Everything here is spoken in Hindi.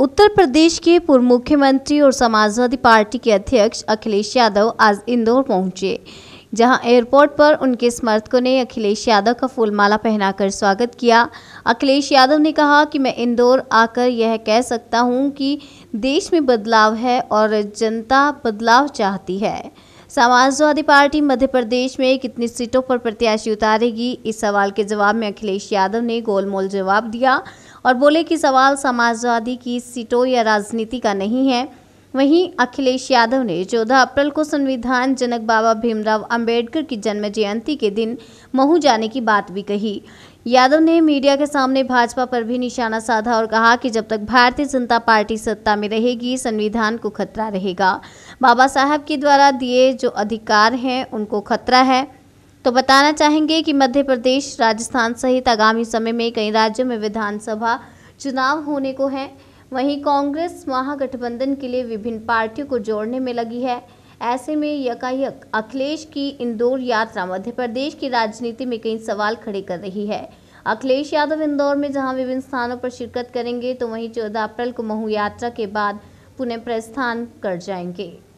उत्तर प्रदेश के पूर्व मुख्यमंत्री और समाजवादी पार्टी के अध्यक्ष अखिलेश यादव आज इंदौर पहुंचे जहां एयरपोर्ट पर उनके समर्थकों ने अखिलेश यादव का फूलमाला पहनाकर स्वागत किया अखिलेश यादव ने कहा कि मैं इंदौर आकर यह कह सकता हूं कि देश में बदलाव है और जनता बदलाव चाहती है समाजवादी पार्टी मध्य प्रदेश में कितनी सीटों पर प्रत्याशी उतारेगी इस सवाल के जवाब में अखिलेश यादव ने गोलमोल जवाब दिया और बोले कि सवाल समाजवादी की सीटों या राजनीति का नहीं है वहीं अखिलेश यादव ने 14 अप्रैल को संविधान जनक बाबा भीमराव अंबेडकर की जन्म जयंती के दिन महू जाने की बात भी कही यादव ने मीडिया के सामने भाजपा पर भी निशाना साधा और कहा कि जब तक भारतीय जनता पार्टी सत्ता में रहेगी संविधान को खतरा रहेगा बाबा साहब के द्वारा दिए जो अधिकार हैं उनको खतरा है तो बताना चाहेंगे कि मध्य प्रदेश राजस्थान सहित आगामी समय में कई राज्यों में विधानसभा चुनाव होने को हैं वहीं कांग्रेस महागठबंधन के लिए विभिन्न पार्टियों को जोड़ने में लगी है ऐसे में यकायक अखिलेश की इंदौर यात्रा मध्य प्रदेश की राजनीति में कई सवाल खड़े कर रही है अखिलेश यादव इंदौर में जहां विभिन्न स्थानों पर शिरकत करेंगे तो वहीं चौदह अप्रैल को महू यात्रा के बाद पुनः प्रस्थान कर जाएंगे